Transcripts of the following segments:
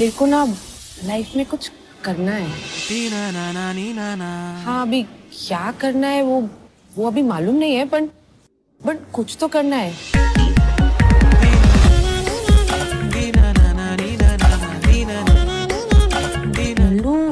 देखो ना लाइफ में कुछ करना है हाँ अभी क्या करना है वो वो अभी मालूम नहीं है पर बट कुछ तो करना है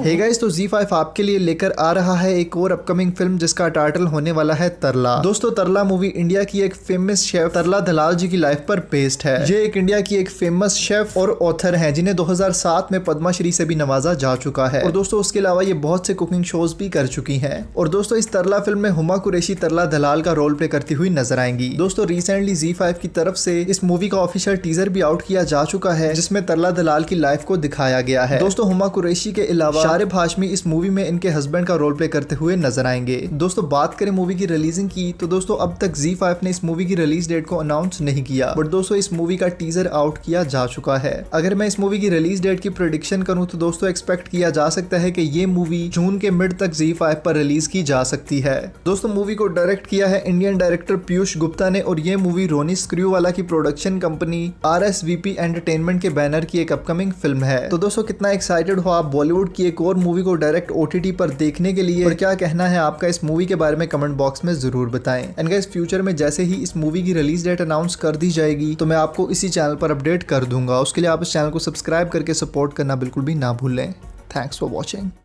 है गाइस तो जी फाइव आपके लिए लेकर आ रहा है एक और अपकमिंग फिल्म जिसका टाइटल होने वाला है तरला दोस्तों तरला मूवी इंडिया की एक फेमस शेफ तरला दलाल जी की लाइफ पर बेस्ड है ये एक इंडिया की एक फेमस शेफ और ऑथर है जिन्हें 2007 में पद्माश्री से भी नवाजा जा चुका है और दोस्तों उसके अलावा ये बहुत से कुकिंग शोज भी कर चुकी है और दोस्तों इस तरला फिल्म में हुमा कुरेशी तरला दलाल का रोल प्ले करती हुई नजर आएंगी दोस्तों रिसेंटली जी फाइव की तरफ से इस मूवी का ऑफिशियल टीजर भी आउट किया जा चुका है जिसमे तरला दलाल की लाइफ को दिखाया गया है दोस्तों हुमा कुरेशी के अलावा आरिफ हाशमी इस मूवी में इनके हस्बैंड का रोल प्ले करते हुए नजर आएंगे दोस्तों बात करें मूवी की रिलीजिंग की तो दोस्तों अब तक जी फाइव ने इस मूवी की रिलीज डेट को अनाउंस नहीं किया बट दोस्तों इस मूवी का टीजर आउट किया जा चुका है अगर मैं इस मूवी की रिलीज डेट की प्रोडिक्शन करूँ तो दोस्तों एक्सपेक्ट किया जा सकता है की ये मूवी जून के मिड तक जी फाइव पर रिलीज की जा सकती है दोस्तों मूवी को डायरेक्ट किया है इंडियन डायरेक्टर पीयूष गुप्ता ने और ये मूवी रोनी स्क्रूवाला की प्रोडक्शन कंपनी आर एंटरटेनमेंट के बैनर की एक अपकमिंग फिल्म है तो दोस्तों कितना एक्साइटेड हो आप बॉलीवुड की एक और मूवी को डायरेक्ट ओ पर देखने के लिए और क्या कहना है आपका इस मूवी के बारे में कमेंट बॉक्स में जरूर बताएं एंड गाइस फ्यूचर में जैसे ही इस मूवी की रिलीज डेट अनाउंस कर दी जाएगी तो मैं आपको इसी चैनल पर अपडेट कर दूंगा उसके लिए आप इस चैनल को सब्सक्राइब करके सपोर्ट करना बिल्कुल भी ना भूलें थैंक्स फॉर वॉचिंग